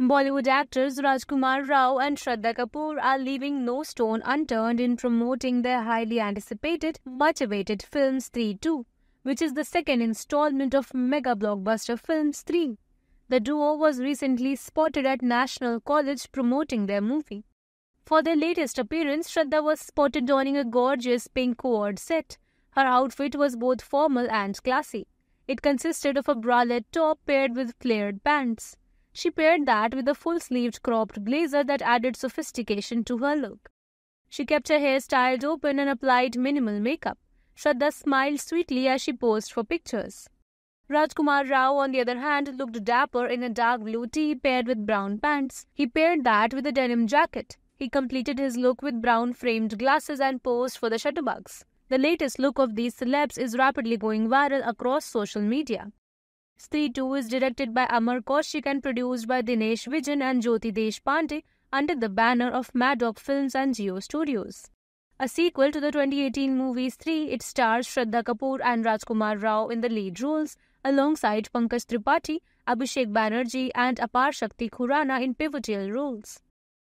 Bollywood actors Rajkumar Rao and Shraddha Kapoor are leaving no stone unturned in promoting their highly anticipated, much awaited films 3 2, which is the second installment of mega blockbuster Films 3. The duo was recently spotted at National College promoting their movie. For their latest appearance, Shraddha was spotted donning a gorgeous pink cord set. Her outfit was both formal and classy. It consisted of a bralette top paired with flared pants. She paired that with a full sleeved cropped blazer that added sophistication to her look. She kept her hair styled open and applied minimal makeup. Shraddha smiled sweetly as she posed for pictures. Rajkumar Rao, on the other hand, looked dapper in a dark blue tee paired with brown pants. He paired that with a denim jacket. He completed his look with brown framed glasses and posed for the shutterbugs. The latest look of these celebs is rapidly going viral across social media. Stree 2 is directed by Amar Kaushik and produced by Dinesh Vijan and Jyoti Deshpande under the banner of Madog Films and Geo Studios. A sequel to the 2018 movie Stree, it stars Shraddha Kapoor and Rajkumar Rao in the lead roles alongside Pankaj Tripathi, Abhishek Banerjee and Apar Shakti Khurana in pivotal roles.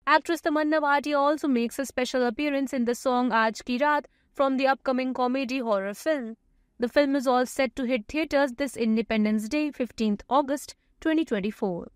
Actress Tamanna Bhatia also makes a special appearance in the song Aaj Ki Raat from the upcoming comedy horror film. The film is all set to hit theatres this Independence Day, 15th August 2024.